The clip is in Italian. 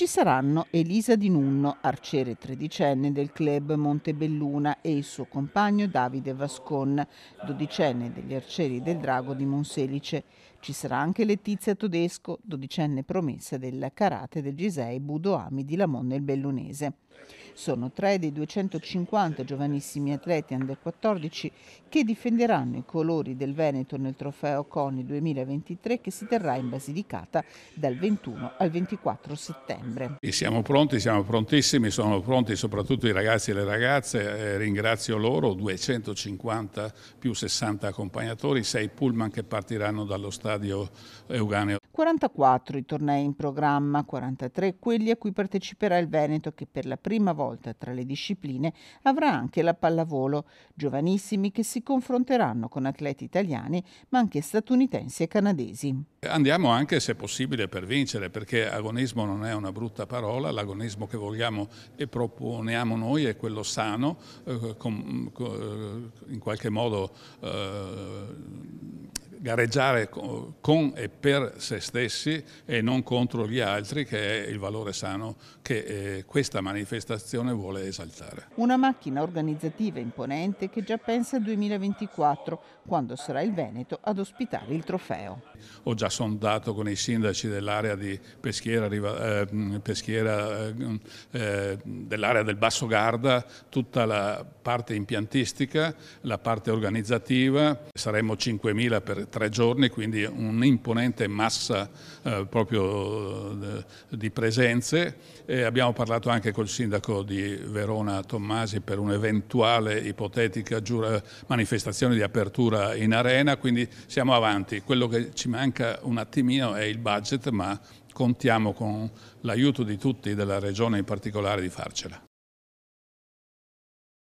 Ci saranno Elisa Di Nunno, arciere tredicenne del club Montebelluna e il suo compagno Davide Vascon, dodicenne degli arcieri del Drago di Monselice. Ci sarà anche Letizia Tedesco, dodicenne promessa del karate del Gisei Budoami di Lamon nel Bellunese. Sono tre dei 250 giovanissimi atleti under 14 che difenderanno i colori del Veneto nel trofeo CONI 2023 che si terrà in Basilicata dal 21 al 24 settembre. E siamo pronti, siamo prontissimi, sono pronti soprattutto i ragazzi e le ragazze, eh, ringrazio loro, 250 più 60 accompagnatori, 6 pullman che partiranno dallo stadio stadio Euganeo. 44 i tornei in programma, 43 quelli a cui parteciperà il Veneto che per la prima volta tra le discipline avrà anche la pallavolo, giovanissimi che si confronteranno con atleti italiani ma anche statunitensi e canadesi. Andiamo anche se possibile per vincere perché agonismo non è una brutta parola, l'agonismo che vogliamo e proponiamo noi è quello sano, eh, con, con, eh, in qualche modo eh, gareggiare con e per se stessi e non contro gli altri, che è il valore sano che eh, questa manifestazione vuole esaltare. Una macchina organizzativa imponente che già pensa al 2024, quando sarà il Veneto ad ospitare il trofeo. Ho già sondato con i sindaci dell'area di Peschiera, eh, Peschiera ehm, eh, dell'area del Basso Garda, tutta la parte impiantistica, la parte organizzativa, saremmo 5.000 per tre giorni, quindi un'imponente massa eh, proprio eh, di presenze. E abbiamo parlato anche col sindaco di Verona Tommasi per un'eventuale ipotetica giura, manifestazione di apertura in arena, quindi siamo avanti. Quello che ci manca un attimino è il budget, ma contiamo con l'aiuto di tutti, della Regione in particolare, di farcela.